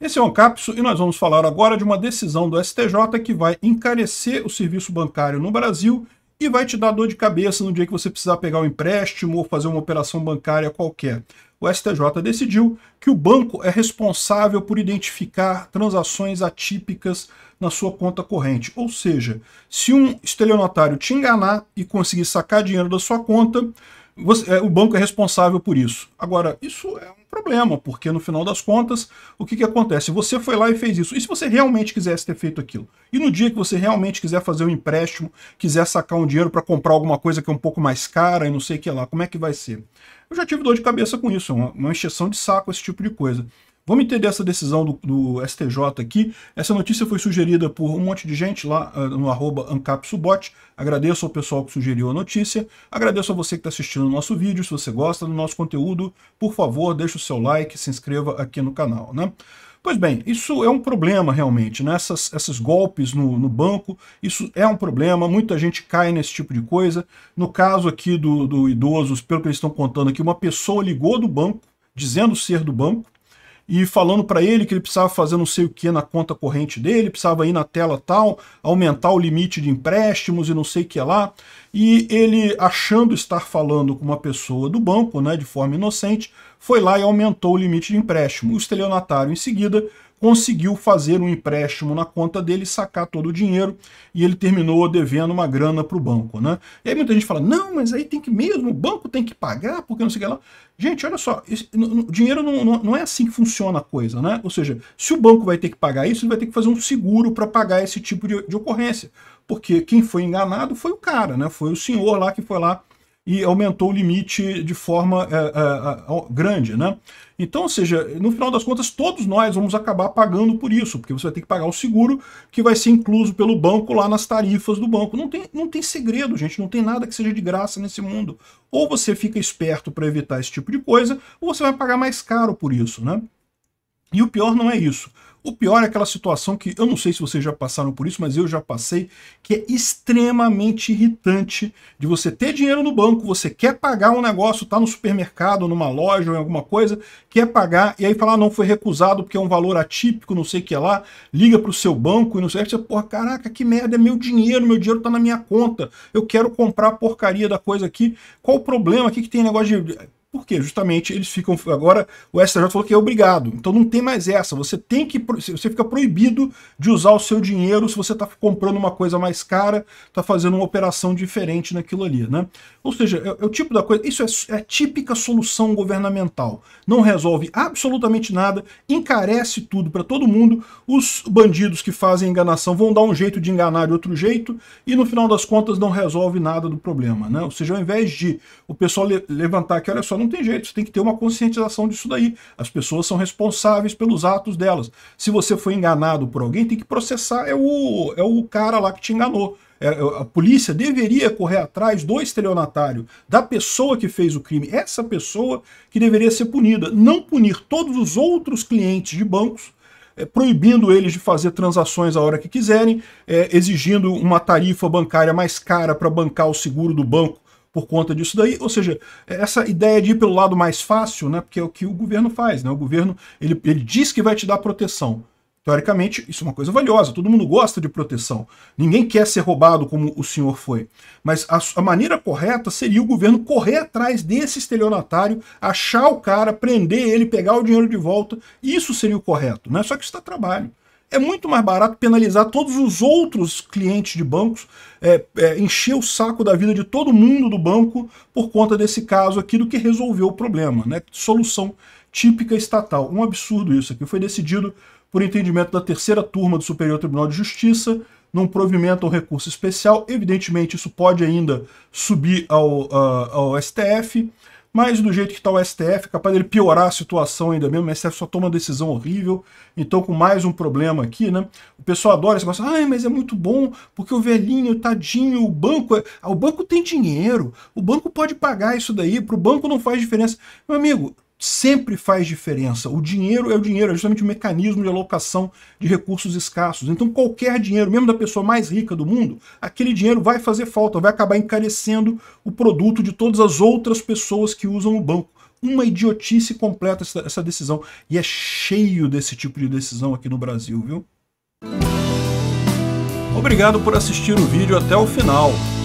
Esse é o Ancapso e nós vamos falar agora de uma decisão do STJ que vai encarecer o serviço bancário no Brasil e vai te dar dor de cabeça no dia que você precisar pegar um empréstimo ou fazer uma operação bancária qualquer. O STJ decidiu que o banco é responsável por identificar transações atípicas na sua conta corrente. Ou seja, se um estelionatário te enganar e conseguir sacar dinheiro da sua conta, você, é, o banco é responsável por isso. Agora, isso é um problema, porque no final das contas, o que, que acontece? Você foi lá e fez isso. E se você realmente quisesse ter feito aquilo? E no dia que você realmente quiser fazer um empréstimo, quiser sacar um dinheiro para comprar alguma coisa que é um pouco mais cara e não sei o que lá, como é que vai ser? Eu já tive dor de cabeça com isso, é uma, uma de saco esse tipo de coisa. Vamos entender essa decisão do, do, STJ aqui. Essa notícia foi sugerida por um monte de gente lá ah, no arroba AncapSubot. Agradeço ao pessoal que sugeriu a notícia. Agradeço a você que está assistindo o nosso vídeo. Se você gosta do nosso conteúdo, por favor, deixe o seu like, se inscreva aqui no canal. Né? Pois bem, isso é um problema realmente, né? Essas, esses golpes no, no, banco, isso é um problema, muita gente cai nesse tipo de coisa. No caso aqui do, do idoso, pelo que eles estão contando aqui, uma pessoa ligou do banco, dizendo ser do banco, e falando para ele que ele precisava fazer não sei o que na conta corrente dele, precisava ir na tela tal, aumentar o limite de empréstimos e não sei o que lá. E ele, achando estar falando com uma pessoa do banco, né, de forma inocente, foi lá e aumentou o limite de empréstimo. O estelionatário, em seguida, conseguiu fazer um empréstimo na conta dele, sacar todo o dinheiro e ele terminou devendo uma grana para o banco. Né? E aí muita gente fala, não, mas aí tem que mesmo, o banco tem que pagar, porque não sei o que lá. Gente, olha só, esse, dinheiro não, não, não, é assim que funciona a coisa, né? Ou seja, se o banco vai ter que pagar isso, ele vai ter que fazer um seguro para pagar esse tipo de, de ocorrência. Porque quem foi enganado foi o cara, né? Foi o senhor lá que foi lá e aumentou o limite de forma é, é, é grande, né? Então, ou seja, no final das contas, todos nós vamos acabar pagando por isso, porque você vai ter que pagar o seguro que vai ser incluso pelo banco lá nas tarifas do banco. Não tem, não tem segredo, gente, não tem nada que seja de graça nesse mundo. Ou você fica esperto para evitar esse tipo de coisa, ou você vai pagar mais caro por isso, né? E o pior não é isso. O pior é aquela situação que eu não sei se vocês já passaram por isso, mas eu já passei, que é extremamente irritante de você ter dinheiro no banco, você quer pagar um negócio, tá no supermercado, numa loja ou em alguma coisa, quer pagar e aí falar ah, não foi recusado porque é um valor atípico, não sei o que lá, liga pro seu banco e não sei, você, porra, caraca, que merda, é meu dinheiro, meu dinheiro tá na minha conta. Eu quero comprar a porcaria da coisa aqui. Qual o problema aqui que tem negócio de porque justamente eles ficam. Agora o STJ falou que é obrigado. Então não tem mais essa. Você tem que. Você fica proibido de usar o seu dinheiro se você está comprando uma coisa mais cara, está fazendo uma operação diferente naquilo ali. Né? Ou seja, é, é o tipo da coisa. Isso é, é, a típica solução governamental. Não resolve absolutamente nada, encarece tudo para todo mundo. Os bandidos que fazem enganação vão dar um jeito de enganar de outro jeito, e no final das contas não resolve nada do problema. Né? Ou seja, ao invés de o pessoal le levantar que, olha só, não não tem jeito, você tem que ter uma conscientização disso daí. As pessoas são responsáveis pelos atos delas. Se você foi enganado por alguém, tem que processar, é o, é o cara lá que te enganou. É, é a polícia deveria correr atrás do estelionatário, da pessoa que fez o crime, essa pessoa que deveria ser punida. Não punir todos os outros clientes de bancos é, proibindo eles de fazer transações a hora que quiserem, é, exigindo uma tarifa bancária mais cara para bancar o seguro do banco por conta disso daí. Ou seja, essa ideia de ir pelo lado mais fácil, né, porque é o que o governo faz. Né? O governo ele, ele diz que vai te dar proteção. Teoricamente, isso é uma coisa valiosa, todo mundo gosta de proteção. Ninguém quer ser roubado como o senhor foi. Mas a, a, maneira correta seria o governo correr atrás desse estelionatário, achar o cara, prender ele, pegar o dinheiro de volta. Isso seria o correto, né? Só que isso dá trabalho é muito mais barato penalizar todos os outros clientes de bancos, é, é, encher o saco da vida de todo mundo do banco por conta desse caso aqui do que resolver o problema, né? Solução típica estatal. Um absurdo isso aqui. Foi decidido por entendimento da terceira turma do Superior Tribunal de Justiça, num provimento ao recurso especial. Evidentemente, isso pode ainda subir ao, uh, ao STF. Mas do jeito que está o STF, capaz dele piorar a situação ainda mesmo. O STF só toma uma decisão horrível. Então, com mais um problema aqui, né? O pessoal adora esse negócio. mas é muito bom, porque o velhinho, tadinho, o banco. É... Ah, o banco tem dinheiro. O banco pode pagar isso daí. Para o banco não faz diferença. Meu amigo, sempre faz diferença. O dinheiro é o dinheiro, é justamente o mecanismo de alocação de recursos escassos. Então, qualquer dinheiro, mesmo da pessoa mais rica do mundo, aquele dinheiro vai fazer falta, vai acabar encarecendo o produto de todas as outras pessoas que usam o banco. Uma idiotice completa essa decisão. E é cheio desse tipo de decisão aqui no Brasil, viu? Obrigado por assistir o vídeo até o final.